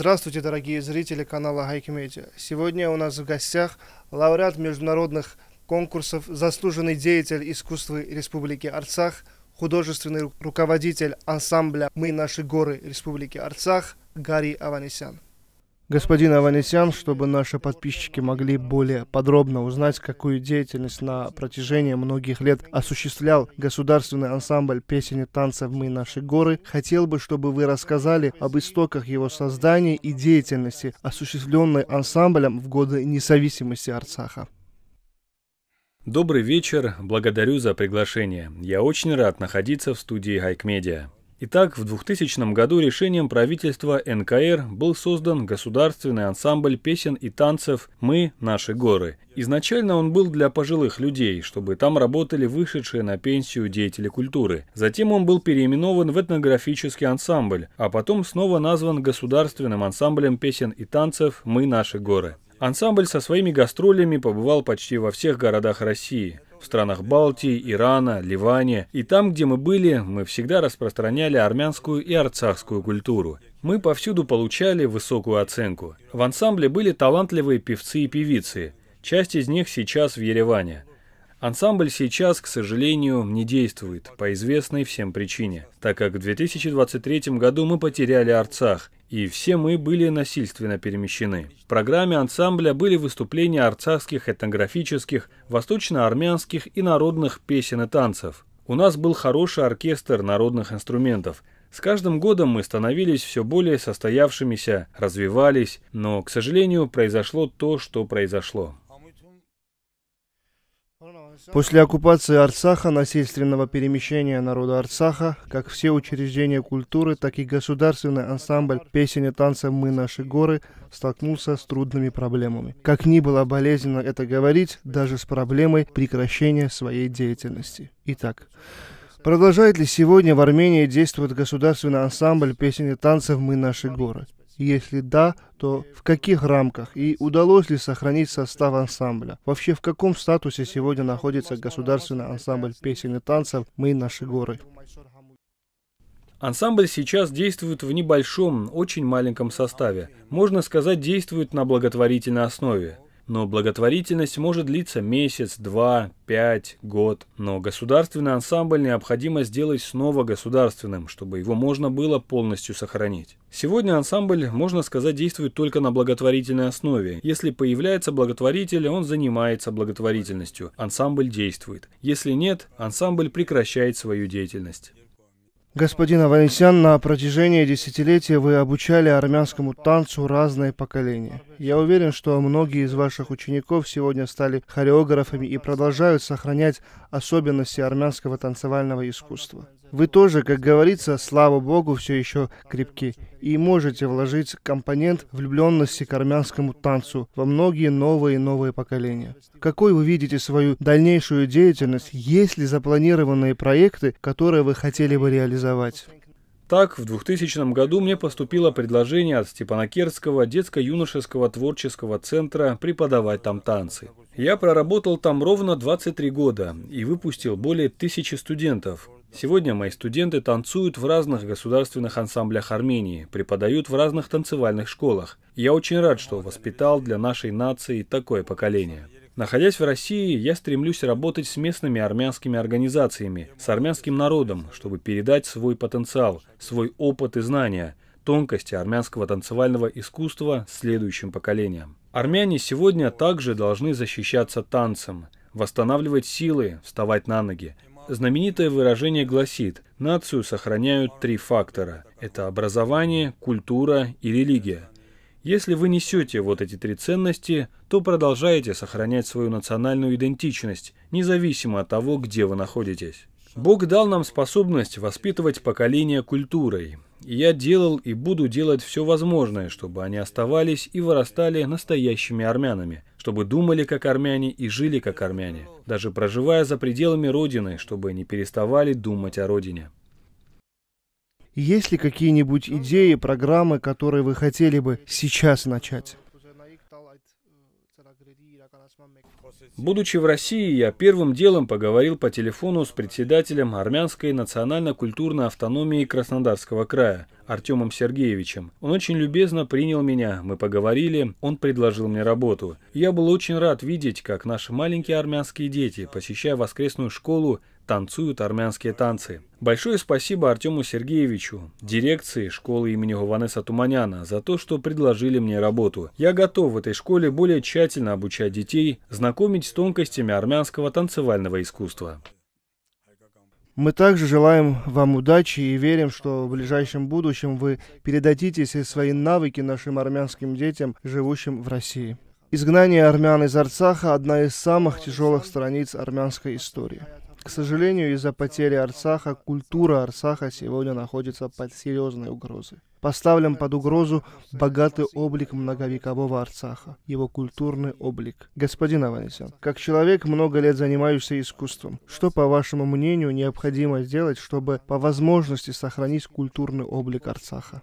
Здравствуйте, дорогие зрители канала Хайки Медиа. Сегодня у нас в гостях лауреат международных конкурсов, заслуженный деятель искусства Республики Арцах, художественный руководитель ансамбля «Мы наши горы» Республики Арцах Гарри Аванесян господин Аванесян, чтобы наши подписчики могли более подробно узнать, какую деятельность на протяжении многих лет осуществлял государственный ансамбль песен и танцев «Мы наши горы», хотел бы, чтобы вы рассказали об истоках его создания и деятельности, осуществленной ансамблем в годы независимости Арцаха. Добрый вечер, благодарю за приглашение. Я очень рад находиться в студии Гайкмедиа. Итак, в 2000 году решением правительства НКР был создан государственный ансамбль песен и танцев «Мы – наши горы». Изначально он был для пожилых людей, чтобы там работали вышедшие на пенсию деятели культуры. Затем он был переименован в этнографический ансамбль, а потом снова назван государственным ансамблем песен и танцев «Мы – наши горы». Ансамбль со своими гастролями побывал почти во всех городах России – в странах Балтии, Ирана, Ливане. И там, где мы были, мы всегда распространяли армянскую и арцахскую культуру. Мы повсюду получали высокую оценку. В ансамбле были талантливые певцы и певицы. Часть из них сейчас в Ереване. Ансамбль сейчас, к сожалению, не действует по известной всем причине, так как в 2023 году мы потеряли Арцах, и все мы были насильственно перемещены. В программе ансамбля были выступления арцахских этнографических, восточно-армянских и народных песен и танцев. У нас был хороший оркестр народных инструментов. С каждым годом мы становились все более состоявшимися, развивались, но, к сожалению, произошло то, что произошло. После оккупации Арцаха, насильственного перемещения народа Арцаха, как все учреждения культуры, так и государственный ансамбль песен и танцев «Мы наши горы» столкнулся с трудными проблемами. Как ни было болезненно это говорить, даже с проблемой прекращения своей деятельности. Итак, Продолжает ли сегодня в Армении действовать государственный ансамбль песен и танцев «Мы наши горы»? Если да, то в каких рамках и удалось ли сохранить состав ансамбля? Вообще в каком статусе сегодня находится государственный ансамбль песен и танцев «Мы наши горы»? Ансамбль сейчас действует в небольшом, очень маленьком составе. Можно сказать, действует на благотворительной основе но благотворительность может длиться месяц, два, пять, год. Но государственный ансамбль необходимо сделать снова государственным, чтобы его можно было полностью сохранить. Сегодня ансамбль, можно сказать, действует только на благотворительной основе. Если появляется благотворитель, он занимается благотворительностью. Ансамбль действует. Если нет, ансамбль прекращает свою деятельность. Господин Аванесян, на протяжении десятилетия вы обучали армянскому танцу разные поколения. Я уверен, что многие из ваших учеников сегодня стали хореографами и продолжают сохранять особенности армянского танцевального искусства. Вы тоже, как говорится, слава Богу, все еще крепки и можете вложить компонент влюбленности к армянскому танцу во многие новые и новые поколения. Какой вы видите свою дальнейшую деятельность? Есть ли запланированные проекты, которые вы хотели бы реализовать? Так, в 2000 году мне поступило предложение от Степанакерского детско-юношеского творческого центра преподавать там танцы. Я проработал там ровно 23 года и выпустил более тысячи студентов, Сегодня мои студенты танцуют в разных государственных ансамблях Армении, преподают в разных танцевальных школах. Я очень рад, что воспитал для нашей нации такое поколение. Находясь в России, я стремлюсь работать с местными армянскими организациями, с армянским народом, чтобы передать свой потенциал, свой опыт и знания, тонкости армянского танцевального искусства следующим поколениям. Армяне сегодня также должны защищаться танцем, восстанавливать силы, вставать на ноги, Знаменитое выражение гласит, нацию сохраняют три фактора. Это образование, культура и религия. Если вы несете вот эти три ценности, то продолжаете сохранять свою национальную идентичность, независимо от того, где вы находитесь. Бог дал нам способность воспитывать поколение культурой. И я делал и буду делать все возможное, чтобы они оставались и вырастали настоящими армянами – чтобы думали как армяне и жили как армяне, даже проживая за пределами Родины, чтобы не переставали думать о Родине. Есть ли какие-нибудь идеи, программы, которые вы хотели бы сейчас начать? Будучи в России, я первым делом поговорил по телефону с председателем Армянской национально-культурной автономии Краснодарского края Артемом Сергеевичем. Он очень любезно принял меня, мы поговорили, он предложил мне работу. Я был очень рад видеть, как наши маленькие армянские дети, посещая воскресную школу, танцуют армянские танцы. Большое спасибо Артему Сергеевичу, дирекции школы имени Гованеса Туманяна, за то, что предложили мне работу. Я готов в этой школе более тщательно обучать детей, знакомить с тонкостями армянского танцевального искусства. Мы также желаем вам удачи и верим, что в ближайшем будущем вы передадите все свои навыки нашим армянским детям, живущим в России. Изгнание армян из Арцаха – одна из самых тяжелых страниц армянской истории. К сожалению, из-за потери Арцаха, культура Арцаха сегодня находится под серьезной угрозой. Поставлен под угрозу богатый облик многовекового Арцаха, его культурный облик. Господин Аванесян, как человек, много лет занимающийся искусством, что, по вашему мнению, необходимо сделать, чтобы по возможности сохранить культурный облик Арцаха?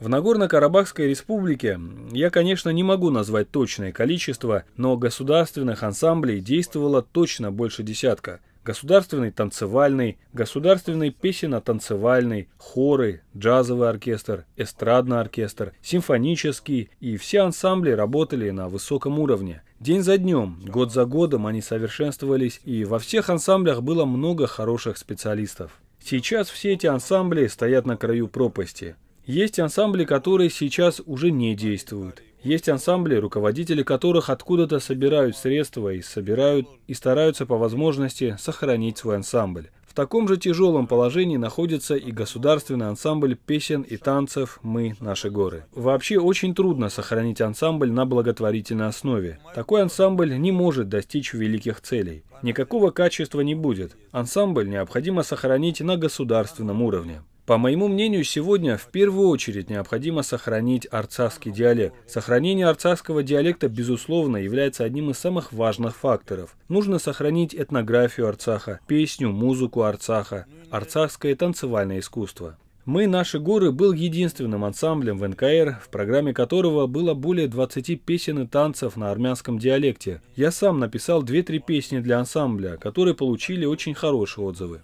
В Нагорно-Карабахской республике я, конечно, не могу назвать точное количество, но государственных ансамблей действовало точно больше десятка – государственный танцевальный, государственный песенно-танцевальный, хоры, джазовый оркестр, эстрадный оркестр, симфонический и все ансамбли работали на высоком уровне. День за днем, год за годом они совершенствовались и во всех ансамблях было много хороших специалистов. Сейчас все эти ансамбли стоят на краю пропасти. Есть ансамбли, которые сейчас уже не действуют. Есть ансамбли, руководители которых откуда-то собирают средства и собирают и стараются по возможности сохранить свой ансамбль. В таком же тяжелом положении находится и государственный ансамбль песен и танцев «Мы, наши горы». Вообще очень трудно сохранить ансамбль на благотворительной основе. Такой ансамбль не может достичь великих целей. Никакого качества не будет. Ансамбль необходимо сохранить на государственном уровне. По моему мнению, сегодня в первую очередь необходимо сохранить арцахский диалект. Сохранение арцахского диалекта, безусловно, является одним из самых важных факторов. Нужно сохранить этнографию Арцаха, песню, музыку Арцаха, арцахское танцевальное искусство. «Мы, наши горы» был единственным ансамблем в НКР, в программе которого было более 20 песен и танцев на армянском диалекте. Я сам написал 2-3 песни для ансамбля, которые получили очень хорошие отзывы.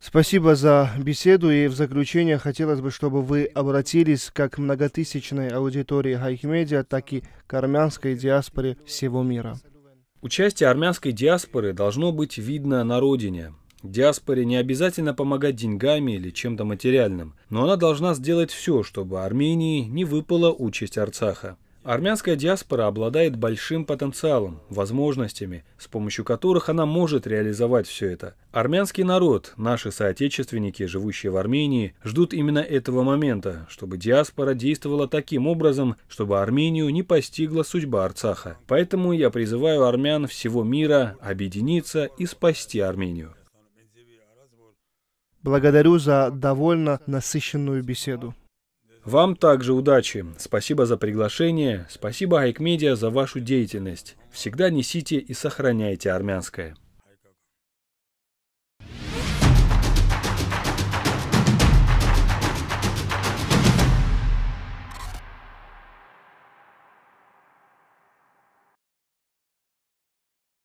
Спасибо за беседу, и в заключение хотелось бы, чтобы вы обратились как к многотысячной аудитории Хайхмедиа, так и к армянской диаспоре всего мира. Участие армянской диаспоры должно быть видно на родине. Диаспоре не обязательно помогать деньгами или чем-то материальным, но она должна сделать все, чтобы Армении не выпала участь Арцаха. Армянская диаспора обладает большим потенциалом, возможностями, с помощью которых она может реализовать все это. Армянский народ, наши соотечественники, живущие в Армении, ждут именно этого момента, чтобы диаспора действовала таким образом, чтобы Армению не постигла судьба Арцаха. Поэтому я призываю армян всего мира объединиться и спасти Армению. Благодарю за довольно насыщенную беседу. Вам также удачи. Спасибо за приглашение. Спасибо Айкмедиа за вашу деятельность. Всегда несите и сохраняйте армянское.